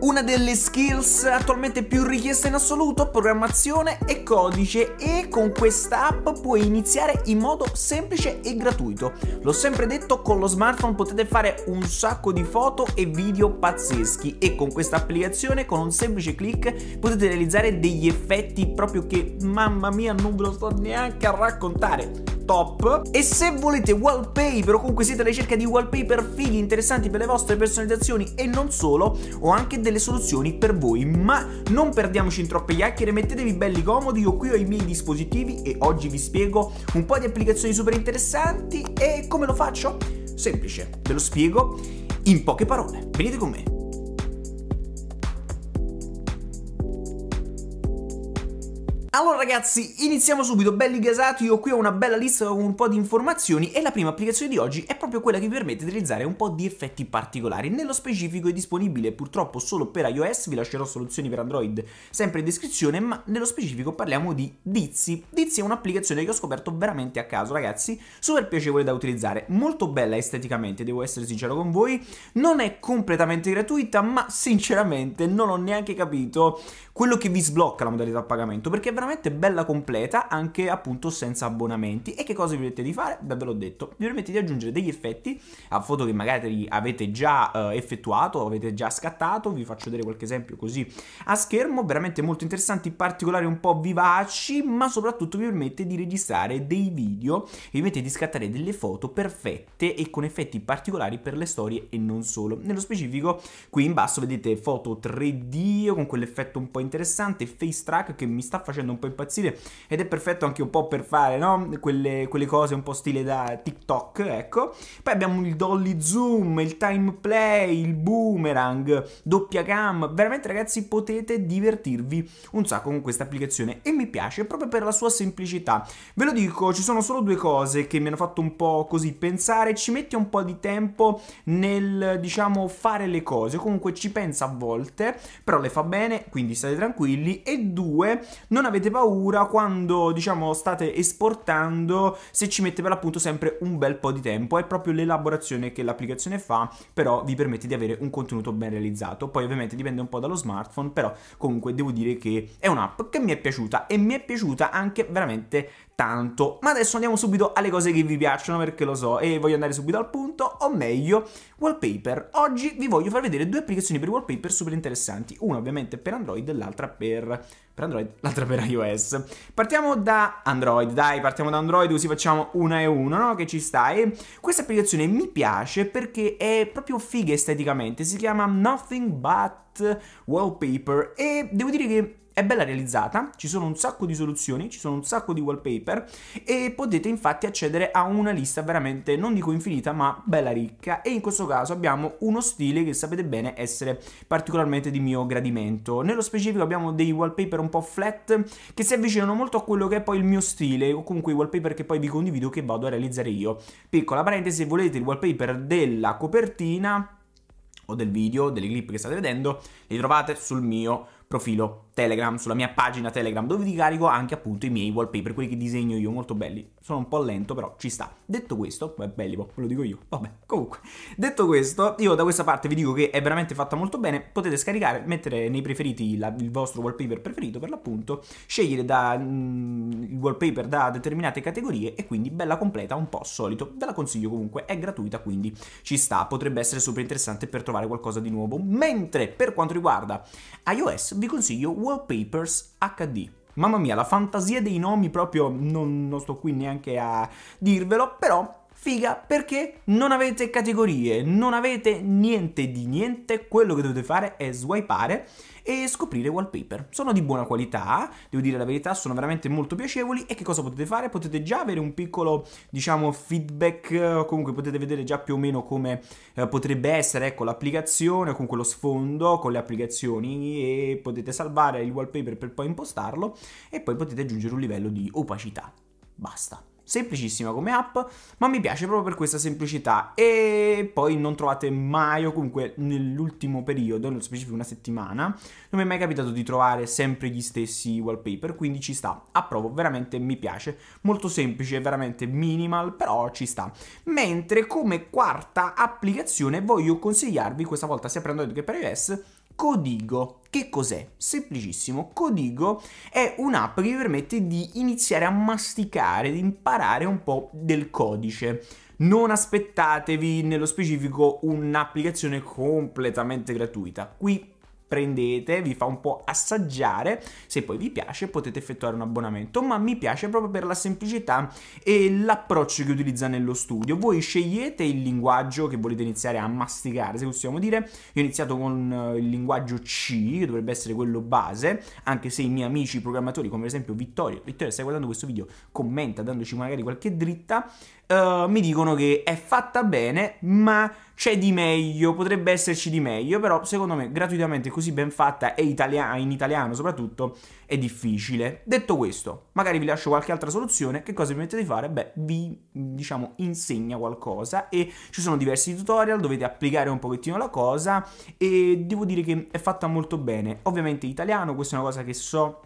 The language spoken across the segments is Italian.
Una delle skills attualmente più richieste in assoluto, programmazione e codice e con questa app puoi iniziare in modo semplice e gratuito. L'ho sempre detto, con lo smartphone potete fare un sacco di foto e video pazzeschi e con questa applicazione con un semplice clic potete realizzare degli effetti proprio che mamma mia non ve lo sto neanche a raccontare top e se volete wallpaper o comunque siete alla ricerca di wallpaper fighi interessanti per le vostre personalizzazioni e non solo ho anche delle soluzioni per voi ma non perdiamoci in troppe chiacchiere mettetevi belli comodi io qui ho i miei dispositivi e oggi vi spiego un po' di applicazioni super interessanti e come lo faccio? Semplice, ve lo spiego in poche parole. Venite con me. Allora ragazzi, iniziamo subito, belli gasati, io qui ho una bella lista con un po' di informazioni e la prima applicazione di oggi è proprio quella che vi permette di realizzare un po' di effetti particolari. Nello specifico è disponibile purtroppo solo per iOS, vi lascerò soluzioni per Android sempre in descrizione, ma nello specifico parliamo di Dizzy. Dizzy è un'applicazione che ho scoperto veramente a caso ragazzi, super piacevole da utilizzare, molto bella esteticamente, devo essere sincero con voi, non è completamente gratuita, ma sinceramente non ho neanche capito quello che vi sblocca la modalità pagamento, perché è veramente veramente bella completa anche appunto senza abbonamenti e che cosa vi permette di fare? Beh ve l'ho detto, vi permette di aggiungere degli effetti a foto che magari avete già eh, effettuato, avete già scattato, vi faccio vedere qualche esempio così a schermo, veramente molto interessanti, particolari un po' vivaci ma soprattutto vi permette di registrare dei video, vi permette di scattare delle foto perfette e con effetti particolari per le storie e non solo. Nello specifico qui in basso vedete foto 3D con quell'effetto un po' interessante, face track che mi sta facendo un po' po' impazzire ed è perfetto anche un po' per fare, no? Quelle, quelle cose un po' stile da TikTok, ecco. Poi abbiamo il dolly zoom, il time play, il boomerang, doppia cam, veramente ragazzi potete divertirvi un sacco con questa applicazione e mi piace proprio per la sua semplicità. Ve lo dico, ci sono solo due cose che mi hanno fatto un po' così pensare, ci mette un po' di tempo nel diciamo fare le cose, comunque ci pensa a volte, però le fa bene, quindi state tranquilli e due, non avete paura paura quando, diciamo, state esportando se ci mette per l'appunto sempre un bel po' di tempo. È proprio l'elaborazione che l'applicazione fa, però vi permette di avere un contenuto ben realizzato. Poi ovviamente dipende un po' dallo smartphone, però comunque devo dire che è un'app che mi è piaciuta e mi è piaciuta anche veramente tanto. Ma adesso andiamo subito alle cose che vi piacciono perché lo so e voglio andare subito al punto, o meglio, wallpaper. Oggi vi voglio far vedere due applicazioni per wallpaper super interessanti, una ovviamente per Android e l'altra per... per Android, l'altra per iOS. Partiamo da Android, dai, partiamo da Android così facciamo una e uno, no? Che ci sta. E Questa applicazione mi piace perché è proprio figa esteticamente, si chiama Nothing But Wallpaper e devo dire che è bella realizzata, ci sono un sacco di soluzioni, ci sono un sacco di wallpaper e potete infatti accedere a una lista veramente, non dico infinita, ma bella ricca e in questo caso abbiamo uno stile che sapete bene essere particolarmente di mio gradimento. Nello specifico abbiamo dei wallpaper un po' flat che si avvicinano molto a quello che è poi il mio stile o comunque i wallpaper che poi vi condivido che vado a realizzare io. Piccola parentesi, se volete il wallpaper della copertina o del video, delle clip che state vedendo, li trovate sul mio profilo Telegram, sulla mia pagina Telegram, dove vi carico anche appunto i miei wallpaper, quelli che disegno io, molto belli. Sono un po' lento, però ci sta. Detto questo, beh, belli, boh, ve lo dico io. Vabbè, comunque. Detto questo, io da questa parte vi dico che è veramente fatta molto bene. Potete scaricare, mettere nei preferiti la, il vostro wallpaper preferito, per l'appunto, scegliere da, mh, mm, il wallpaper da determinate categorie e quindi bella completa, un po' solito. Ve la consiglio comunque, è gratuita, quindi ci sta. Potrebbe essere super interessante per trovare qualcosa di nuovo. Mentre per quanto riguarda iOS, vi consiglio Wallpapers HD. Mamma mia, la fantasia dei nomi proprio non, non sto qui neanche a dirvelo, però Figa perché non avete categorie, non avete niente di niente, quello che dovete fare è swipeare e scoprire wallpaper. Sono di buona qualità, devo dire la verità, sono veramente molto piacevoli e che cosa potete fare? Potete già avere un piccolo, diciamo, feedback, eh, comunque potete vedere già più o meno come eh, potrebbe essere, ecco, l'applicazione con quello sfondo, con le applicazioni e potete salvare il wallpaper per poi impostarlo e poi potete aggiungere un livello di opacità. Basta semplicissima come app, ma mi piace proprio per questa semplicità. E poi non trovate mai, o comunque nell'ultimo periodo, nello specifico una settimana, non mi è mai capitato di trovare sempre gli stessi wallpaper, quindi ci sta. Approvo, veramente mi piace. Molto semplice, veramente minimal, però ci sta. Mentre come quarta applicazione voglio consigliarvi, questa volta sia per Android che per iOS, Codigo. Che cos'è? Semplicissimo, Codigo è un'app che vi permette di iniziare a masticare, di imparare un po' del codice. Non aspettatevi nello specifico un'applicazione completamente gratuita. Qui prendete, vi fa un po' assaggiare, se poi vi piace potete effettuare un abbonamento, ma mi piace proprio per la semplicità e l'approccio che utilizza nello studio. Voi scegliete il linguaggio che volete iniziare a masticare, se possiamo dire, io ho iniziato con eh, il linguaggio C, che dovrebbe essere quello base, anche se i miei amici programmatori, come per esempio Vittorio, Vittorio stai guardando questo video, commenta dandoci magari qualche dritta, eh, mi dicono che è fatta bene, ma c'è di meglio, potrebbe esserci di meglio, però secondo me gratuitamente così ben fatta e italia in italiano soprattutto è difficile. Detto questo, magari vi lascio qualche altra soluzione, che cosa vi mettete di fare? Beh, vi diciamo insegna qualcosa e ci sono diversi tutorial, dovete applicare un pochettino la cosa e devo dire che è fatta molto bene. Ovviamente italiano, questa è una cosa che so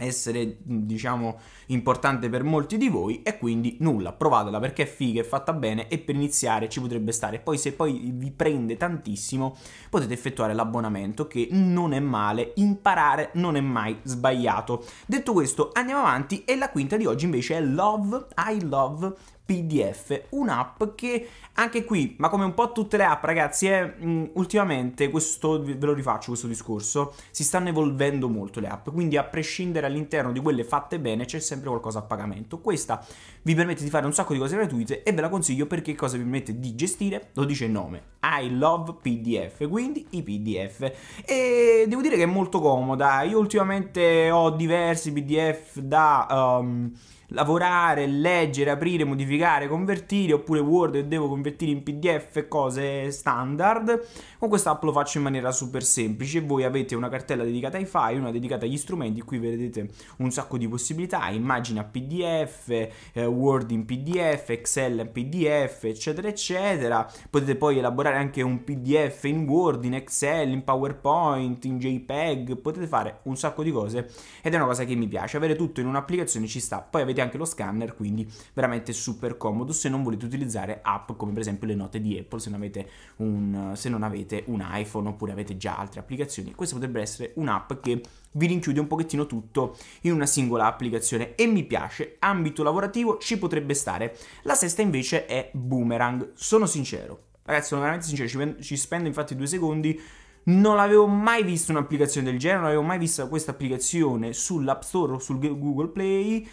essere diciamo importante per molti di voi e quindi nulla provatela perché è figa è fatta bene e per iniziare ci potrebbe stare poi se poi vi prende tantissimo potete effettuare l'abbonamento che non è male imparare non è mai sbagliato detto questo andiamo avanti e la quinta di oggi invece è Love I Love PDF, un'app che anche qui, ma come un po' tutte le app ragazzi, è, mh, mm, ultimamente questo, ve lo rifaccio questo discorso, si stanno evolvendo molto le app, quindi a prescindere all'interno di quelle fatte bene c'è sempre qualcosa a pagamento. Questa vi permette di fare un sacco di cose gratuite e ve la consiglio perché cosa vi permette di gestire? Lo dice il nome, I love PDF, quindi i PDF. E devo dire che è molto comoda, io ultimamente ho diversi PDF da... Um, lavorare, leggere, aprire, modificare, convertire, oppure Word e devo convertire in PDF, cose standard. Con questa app lo faccio in maniera super semplice. Voi avete una cartella dedicata ai file, una dedicata agli strumenti, qui vedete un sacco di possibilità, immagini a PDF, eh, Word in PDF, Excel in PDF, eccetera, eccetera. Potete poi elaborare anche un PDF in Word, in Excel, in PowerPoint, in JPEG, potete fare un sacco di cose ed è una cosa che mi piace, avere tutto in un'applicazione ci sta. Poi avete avete anche lo scanner, quindi veramente super comodo se non volete utilizzare app come per esempio le note di Apple, se non avete un, non avete un iPhone oppure avete già altre applicazioni. Questa potrebbe essere un'app che vi rinchiude un pochettino tutto in una singola applicazione e mi piace, ambito lavorativo ci potrebbe stare. La sesta invece è Boomerang, sono sincero, ragazzi sono veramente sincero, ci spendo infatti due secondi, non avevo mai visto un'applicazione del genere, non avevo mai visto questa applicazione sull'App Store o sul Google Play.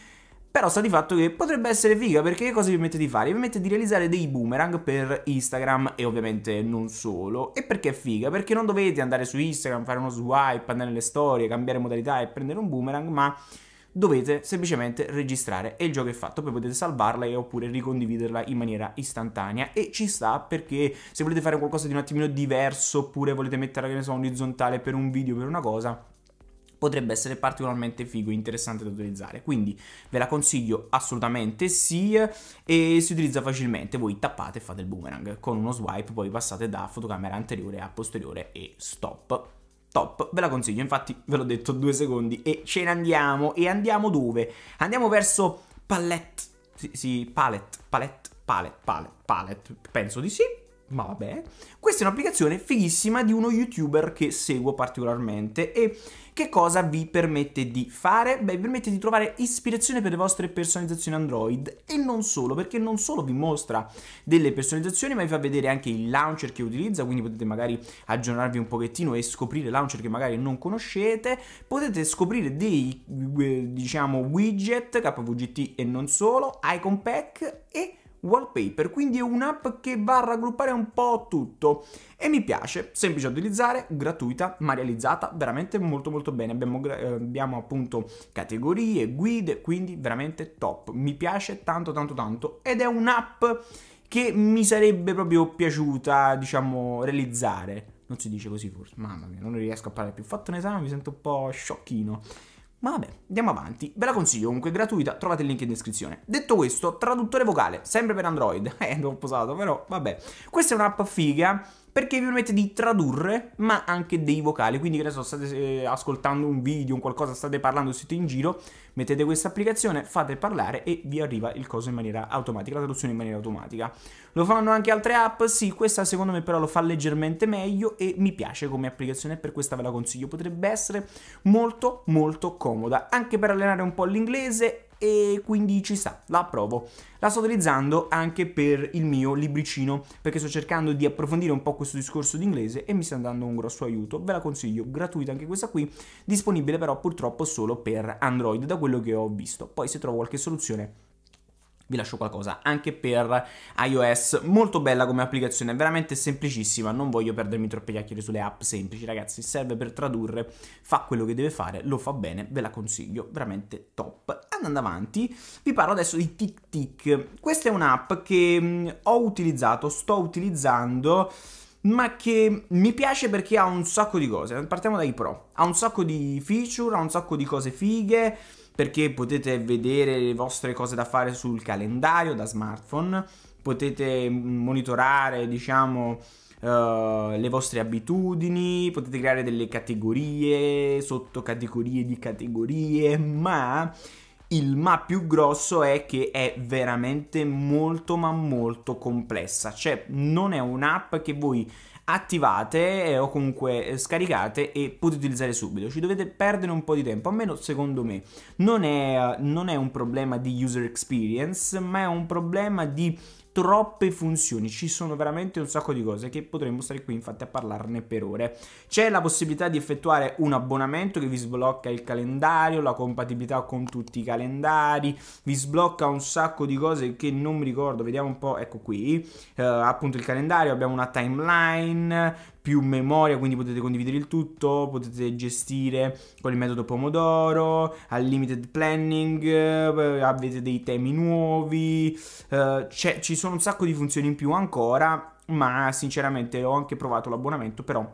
Però sta di fatto che potrebbe essere figa perché che cosa vi mette di fare? Vi mette di realizzare dei boomerang per Instagram e ovviamente non solo. E perché è figa? Perché non dovete andare su Instagram, fare uno swipe, andare nelle storie, cambiare modalità e prendere un boomerang, ma dovete semplicemente registrare e il gioco è fatto, poi potete salvarla e oppure ricondividerla in maniera istantanea e ci sta perché se volete fare qualcosa di un attimino diverso oppure volete mettere, che ne so orizzontale per un video, per una cosa potrebbe essere particolarmente figo e interessante da utilizzare. Quindi ve la consiglio assolutamente sì e si utilizza facilmente. Voi tappate e fate il boomerang. Con uno swipe poi passate da fotocamera anteriore a posteriore e stop. Top, ve la consiglio, infatti ve l'ho detto due secondi e ce ne andiamo. E andiamo dove? Andiamo verso Palette, sì, sì Palette, Palette, Palette, Palette, Palette, penso di sì ma vabbè. Questa è un'applicazione fighissima di uno youtuber che seguo particolarmente e che cosa vi permette di fare? Beh, vi permette di trovare ispirazione per le vostre personalizzazioni Android e non solo, perché non solo vi mostra delle personalizzazioni, ma vi fa vedere anche il launcher che utilizza, quindi potete magari aggiornarvi un pochettino e scoprire launcher che magari non conoscete, potete scoprire dei eh, diciamo widget, KVGT e non solo, icon pack e Wallpaper, quindi è un'app che va a raggruppare un po' tutto e mi piace, semplice da utilizzare, gratuita, ma realizzata veramente molto molto bene. Abbiamo, eh, abbiamo appunto categorie, guide, quindi veramente top. Mi piace tanto tanto tanto ed è un'app che mi sarebbe proprio piaciuta, diciamo, realizzare. Non si dice così forse, mamma mia, non riesco a parlare più. Ho fatto un esame, mi sento un po' sciocchino. Ma vabbè, andiamo avanti. Ve la consiglio comunque, gratuita, trovate il link in descrizione. Detto questo, traduttore vocale, sempre per Android. Eh, l'ho posato, però vabbè. Questa è un'app figa perché vi permette di tradurre ma anche dei vocali, quindi che ne so, state eh, ascoltando un video, un qualcosa, state parlando, siete in giro, mettete questa applicazione, fate parlare e vi arriva il coso in maniera automatica, la traduzione in maniera automatica. Lo fanno anche altre app, sì, questa secondo me però lo fa leggermente meglio e mi piace come applicazione, per questa ve la consiglio, potrebbe essere molto molto comoda, anche per allenare un po' l'inglese e quindi ci sta, la approvo. La sto utilizzando anche per il mio libricino perché sto cercando di approfondire un po' questo discorso d'inglese e mi sta dando un grosso aiuto. Ve la consiglio, gratuita anche questa qui, disponibile però purtroppo solo per Android da quello che ho visto. Poi se trovo qualche soluzione vi lascio qualcosa anche per iOS, molto bella come applicazione, veramente semplicissima, non voglio perdermi troppe chiacchiere sulle app semplici ragazzi, serve per tradurre, fa quello che deve fare, lo fa bene, ve la consiglio, veramente top. Andando avanti, vi parlo adesso di TicTic, questa è un'app che mm, ho utilizzato, sto utilizzando ma che mi piace perché ha un sacco di cose. Partiamo dai pro. Ha un sacco di feature, ha un sacco di cose fighe perché potete vedere le vostre cose da fare sul calendario da smartphone, potete monitorare, diciamo, Uh, le vostre abitudini, potete creare delle categorie, sottocategorie di categorie, ma il ma più grosso è che è veramente molto ma molto complessa, cioè non è un'app che voi attivate eh, o comunque eh, scaricate e potete utilizzare subito. Ci dovete perdere un po' di tempo, almeno secondo me. Non è, eh, non è un problema di user experience, ma è un problema di troppe funzioni, ci sono veramente un sacco di cose che potremmo stare qui infatti a parlarne per ore. C'è la possibilità di effettuare un abbonamento che vi sblocca il calendario, la compatibilità con tutti i calendari, vi sblocca un sacco di cose che non mi ricordo, vediamo un po', ecco qui, eh, appunto il calendario, abbiamo una timeline, più memoria, quindi potete condividere il tutto, potete gestire con il metodo Pomodoro, unlimited planning, eh, avete dei temi nuovi, eh, ci sono un sacco di funzioni in più ancora, ma sinceramente ho anche provato l'abbonamento, però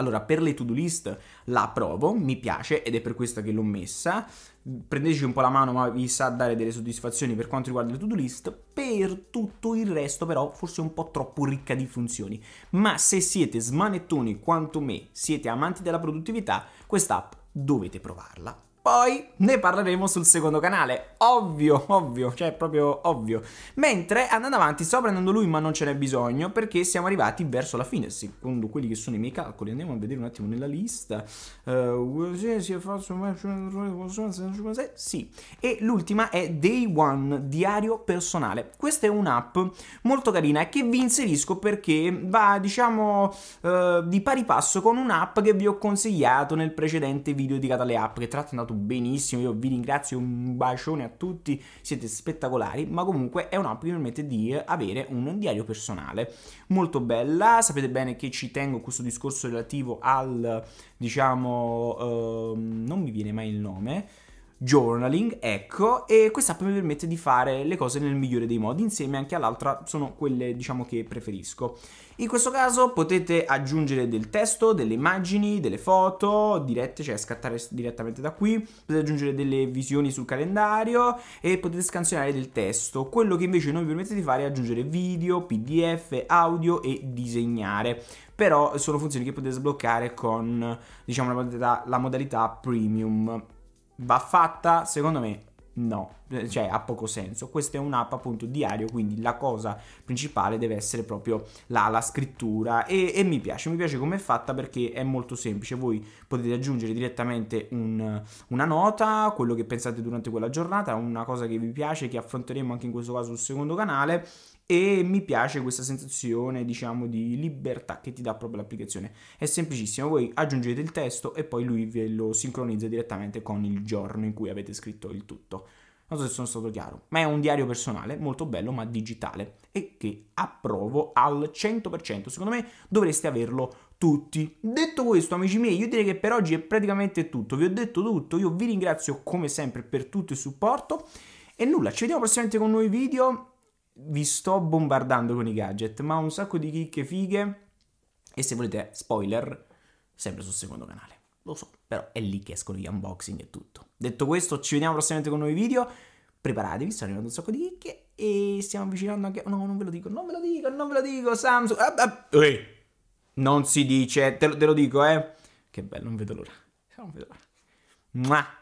allora, per le to-do list la provo, mi piace ed è per questo che l'ho messa. Prendeteci un po' la mano, ma vi sa dare delle soddisfazioni per quanto riguarda le to-do list. Per tutto il resto, però, forse è un po' troppo ricca di funzioni. Ma se siete smanettoni quanto me, siete amanti della produttività, quest'app dovete provarla poi ne parleremo sul secondo canale, ovvio, ovvio, cioè proprio ovvio. Mentre andando avanti sto prendendo lui ma non ce n'è bisogno perché siamo arrivati verso la fine, secondo quelli che sono i miei calcoli. Andiamo a vedere un attimo nella lista. Uh, sì, e l'ultima è Day One, diario personale. Questa è un'app molto carina che vi inserisco perché va diciamo uh, di pari passo con un'app che vi ho consigliato nel precedente video dedicato alle app che tratta fatto benissimo, io vi ringrazio, un bacione a tutti, siete spettacolari, ma comunque è un'app che permette di avere un diario personale. Molto bella, sapete bene che ci tengo questo discorso relativo al, diciamo, eh, non mi viene mai il nome, journaling, ecco, e questa app mi permette di fare le cose nel migliore dei modi, insieme anche all'altra sono quelle diciamo che preferisco. In questo caso potete aggiungere del testo, delle immagini, delle foto dirette, cioè scattare direttamente da qui, potete aggiungere delle visioni sul calendario e potete scansionare del testo. Quello che invece non vi permette di fare è aggiungere video, PDF, audio e disegnare però sono funzioni che potete sbloccare con diciamo, la modalità, la modalità premium va fatta? Secondo me no, eh, cioè ha poco senso. Questa è un'app appunto diario, quindi la cosa principale deve essere proprio la, la scrittura e, e, mi piace, mi piace come è fatta perché è molto semplice. Voi potete aggiungere direttamente un, una nota, quello che pensate durante quella giornata, una cosa che vi piace, che affronteremo anche in questo caso sul secondo canale e mi piace questa sensazione diciamo di libertà che ti dà proprio l'applicazione è semplicissimo voi aggiungete il testo e poi lui ve lo sincronizza direttamente con il giorno in cui avete scritto il tutto non so se sono stato chiaro ma è un diario personale molto bello ma digitale e che approvo al 100% secondo me dovreste averlo tutti. Detto questo, amici miei, io direi che per oggi è praticamente tutto. Vi ho detto tutto, io vi ringrazio come sempre per tutto il supporto. E nulla, ci vediamo prossimamente con nuovi video vi sto bombardando con i gadget, ma ho un sacco di chicche fighe e se volete spoiler, sempre sul secondo canale. Lo so, però è lì che escono gli unboxing e tutto. Detto questo, ci vediamo prossimamente con nuovi video. Preparatevi, stanno arrivando un sacco di chicche e stiamo avvicinando anche... No, non ve lo dico, non ve lo dico, non ve lo dico, Samsung... Ah, ah, eh. Non si dice, te lo, te lo, dico, eh. Che bello, non vedo l'ora. Non vedo l'ora. Mua.